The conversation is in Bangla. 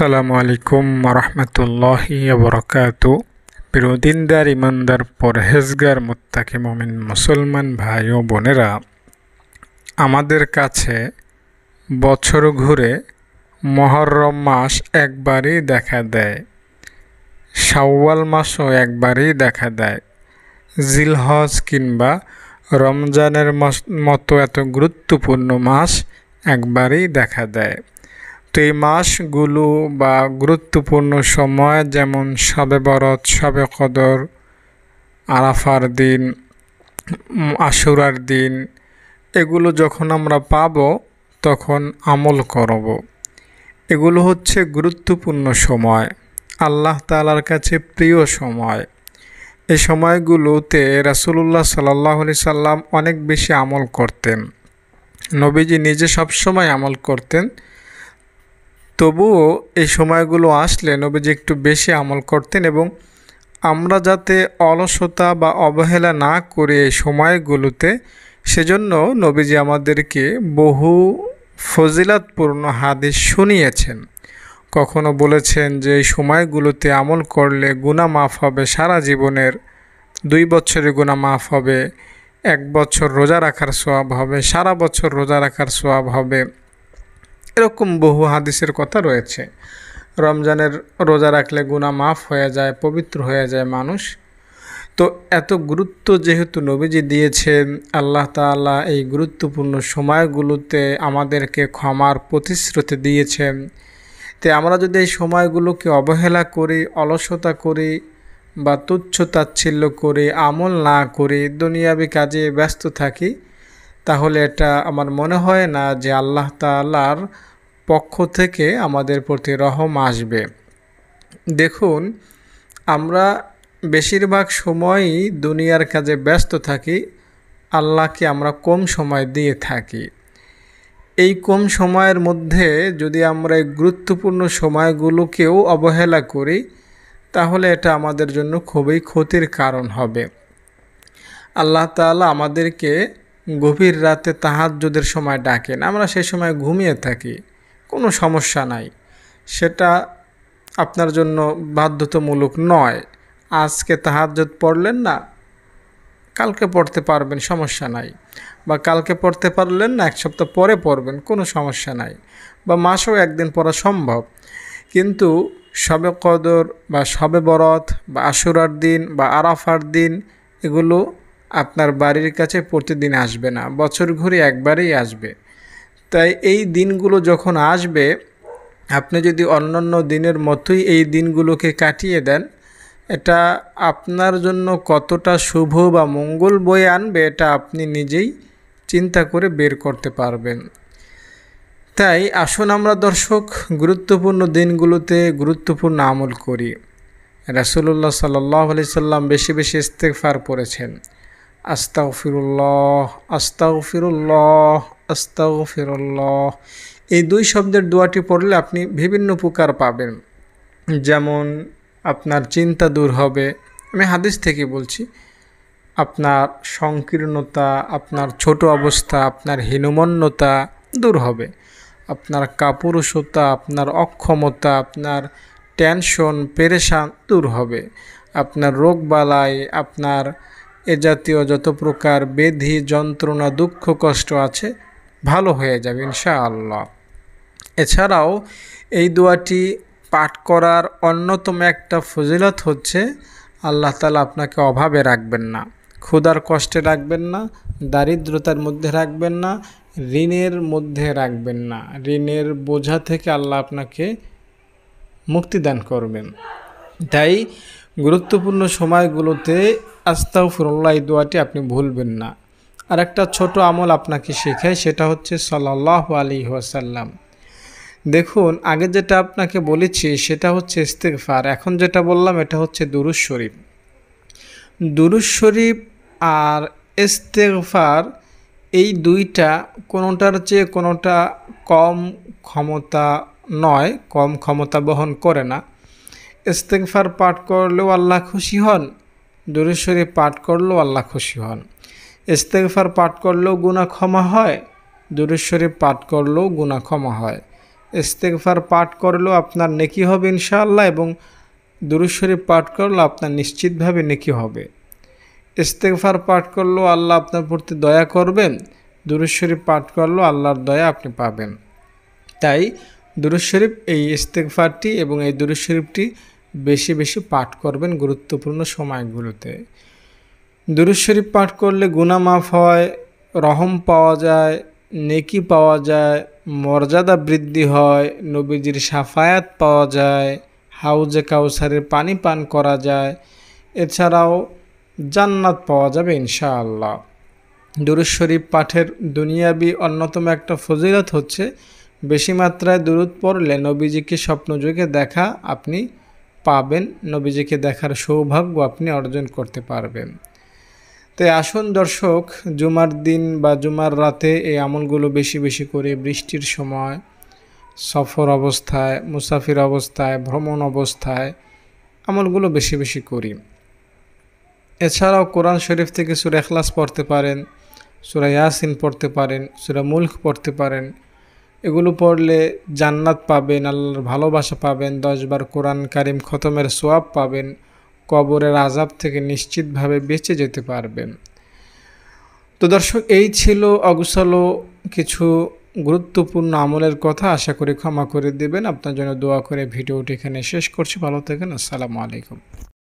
আসসালামু আলাইকুম রহমতুল্লাহি বরকাত দিনদার ইমানদার পরহেজগার মোত্তাকি মমিন মুসলমান ভাই ও বোনেরা আমাদের কাছে বছর ঘুরে মহরম মাস একবারই দেখা দেয় শাওয়াল মাসও একবারই দেখা দেয় জিলহজ কিংবা রমজানের মতো এত গুরুত্বপূর্ণ মাস একবারই দেখা দেয় ত্রিমাসগুলো বা গুরুত্বপূর্ণ সময় যেমন সবে বরত সবে কদর আরাফার দিন আশুরার দিন এগুলো যখন আমরা পাব তখন আমল করব এগুলো হচ্ছে গুরুত্বপূর্ণ সময় আল্লাহ তালার কাছে প্রিয় সময় এই সময়গুলোতে রাসুলুল্লাহ সাল্লি সাল্লাম অনেক বেশি আমল করতেন নবীজি নিজে সবসময় আমল করতেন তবুও এই সময়গুলো আসলে নবীজি একটু বেশি আমল করতেন এবং আমরা যাতে অলসতা বা অবহেলা না করে এই সময়গুলোতে সেজন্য নবীজি আমাদেরকে বহু ফজিলাতপূর্ণ হাদিস শুনিয়েছেন কখনো বলেছেন যে এই সময়গুলোতে আমল করলে গুণা মাফ হবে সারা জীবনের দুই বছরে গুণা মাফ হবে এক বছর রোজা রাখার সোয়াব হবে সারা বছর রোজা রাখার সোয়াব হবে এরকম বহু হাদিসের কথা রয়েছে রমজানের রোজা রাখলে গুণা মাফ হয়ে যায় পবিত্র হয়ে যায় মানুষ তো এত গুরুত্ব যেহেতু নবীজি দিয়েছেন আল্লাহ তালা এই গুরুত্বপূর্ণ সময়গুলোতে আমাদেরকে ক্ষমার প্রতিশ্রুতি দিয়েছেন তে আমরা যদি এই সময়গুলোকে অবহেলা করি অলসতা করি বা তুচ্ছ তাচ্ছিল্য করি আমল না করি দুনিয়াবি কাজে ব্যস্ত থাকি তাহলে এটা আমার মনে হয় না যে আল্লাহ তালার পক্ষ থেকে আমাদের প্রতি রহম আসবে দেখুন আমরা বেশিরভাগ সময়ই দুনিয়ার কাজে ব্যস্ত থাকি আল্লাহকে আমরা কম সময় দিয়ে থাকি এই কম সময়ের মধ্যে যদি আমরা এই গুরুত্বপূর্ণ সময়গুলোকেও অবহেলা করি তাহলে এটা আমাদের জন্য খুবই ক্ষতির কারণ হবে আল্লাহ তালা আমাদেরকে গভীর রাতে তাহাজ্যদের সময় ডাকেন আমরা সেই সময় ঘুমিয়ে থাকি কোনো সমস্যা নাই সেটা আপনার জন্য বাধ্যতামূলক নয় আজকে তাহাজ্জত পড়লেন না কালকে পড়তে পারবেন সমস্যা নাই বা কালকে পড়তে পারলেন না এক সপ্তাহ পরে পড়বেন কোনো সমস্যা নাই বা মাসেও একদিন পড়া সম্ভব কিন্তু সবে কদর বা শবে বরত বা আশুরার দিন বা আরাফার দিন এগুলো আপনার বাড়ির কাছে প্রতিদিন আসবে না বছর ঘুরে একবারেই আসবে তাই এই দিনগুলো যখন আসবে আপনি যদি অন্যান্য দিনের মতোই এই দিনগুলোকে কাটিয়ে দেন এটা আপনার জন্য কতটা শুভ বা মঙ্গল বয়ে আনবে এটা আপনি নিজেই চিন্তা করে বের করতে পারবেন তাই আসুন আমরা দর্শক গুরুত্বপূর্ণ দিনগুলোতে গুরুত্বপূর্ণ আমল করি রাসুলুল্লাহ সাল্লাহ আলি সাল্লাম বেশি বেশি ইস্তেকফার পড়েছেন আস্তাগফিরুল্লাহ আস্তাগফিরুল্লাহ আস্তাগফিরুল্লাহ এই দুই শব্দের দোয়াটি পড়লে আপনি বিভিন্ন উপকার পাবেন যেমন আপনার চিন্তা দূর হবে আমি হাদিস থেকে বলছি আপনার সংকীর্ণতা আপনার ছোট অবস্থা আপনার হীনমন্যতা দূর হবে আপনার কাপুরুষতা আপনার অক্ষমতা আপনার টেনশন পেরেশান দূর হবে আপনার রোগ বালাই আপনার এ জাতীয় যত প্রকার বেধি যন্ত্রণা দুঃখ কষ্ট আছে ভালো হয়ে যাবে ইনশাআল্লাহ এছাড়াও এই দোয়াটি পাঠ করার অন্যতম একটা ফজিলত হচ্ছে আল্লাহ তালা আপনাকে অভাবে রাখবেন না ক্ষুধার কষ্টে রাখবেন না দারিদ্রতার মধ্যে রাখবেন না ঋণের মধ্যে রাখবেন না ঋণের বোঝা থেকে আল্লাহ আপনাকে মুক্তিদান করবেন তাই গুরুত্বপূর্ণ সময়গুলোতে আস্তাও ফুরল্লা এই দোয়াটি আপনি ভুলবেন না আর একটা ছোট আমল আপনাকে শেখায় সেটা হচ্ছে সাল্লাহ আলী ওয়াসাল্লাম দেখুন আগে যেটা আপনাকে বলেছি সেটা হচ্ছে ইস্তেকফার এখন যেটা বললাম এটা হচ্ছে দুরুজ শরীফ দুরুজ শরীফ আর ইস্তেকফার এই দুইটা কোনোটার চেয়ে কোনোটা কম ক্ষমতা নয় কম ক্ষমতা বহন করে না ইস্তেকফার পাঠ করলেও আল্লাহ খুশি হন দূরেশ্বরী পাঠ করলেও আল্লাহ খুশি হন ইস্তেকফার পাঠ করলেও গুণা ক্ষমা হয় দূরেশ্বরী পাঠ করলেও গুণা ক্ষমা হয় ইস্তেকফার পাঠ করলেও আপনার নেকি হবে ইনশাআল্লাহ এবং দুরুশ্বরী পাঠ করলেও আপনার নিশ্চিতভাবে নেকি হবে ইস্তেকফার পাঠ করলেও আল্লাহ আপনার প্রতি দয়া করবেন দুরুশ্বরী পাঠ করলেও আল্লাহর দয়া আপনি পাবেন তাই শরীফ এই ইস্তেকফারটি এবং এই শরীফটি বেশি বেশি পাঠ করবেন গুরুত্বপূর্ণ সময়গুলোতে দুরুজ শরীফ পাঠ করলে গুণামাফ হয় রহম পাওয়া যায় নেকি পাওয়া যায় মর্যাদা বৃদ্ধি হয় নবীজির সাফায়াত পাওয়া যায় হাউজে কাউসারের পানি পান করা যায় এছাড়াও জান্নাত পাওয়া যাবে ইনশাআল্লাহ দুরুজ শরীফ পাঠের দুনিয়াবি অন্যতম একটা ফজিলত হচ্ছে বেশি মাত্রায় দূরত পড়লে নবীজিকে স্বপ্নযোগে দেখা আপনি পাবেন নবীজিকে দেখার সৌভাগ্য আপনি অর্জন করতে পারবেন তো আসুন দর্শক জুমার দিন বা জুমার রাতে এই আমলগুলো বেশি বেশি করে বৃষ্টির সময় সফর অবস্থায় মুসাফির অবস্থায় ভ্রমণ অবস্থায় আমলগুলো বেশি বেশি করি এছাড়াও কোরআন শরীফ থেকে সুরা এখলাস পড়তে পারেন সুরা ইয়াসিন পড়তে পারেন সুরা মুল্ক পড়তে পারেন এগুলো পড়লে জান্নাত পাবেন আল্লাহর ভালোবাসা পাবেন দশবার কোরআন কারিম খতমের সোয়াব পাবেন কবরের আজাব থেকে নিশ্চিতভাবে বেঁচে যেতে পারবেন তো দর্শক এই ছিল অগুসালো কিছু গুরুত্বপূর্ণ আমলের কথা আশা করি ক্ষমা করে দেবেন আপনার জন্য দোয়া করে ভিডিওটি এখানে শেষ করছি ভালো থাকেন আসসালামু আলাইকুম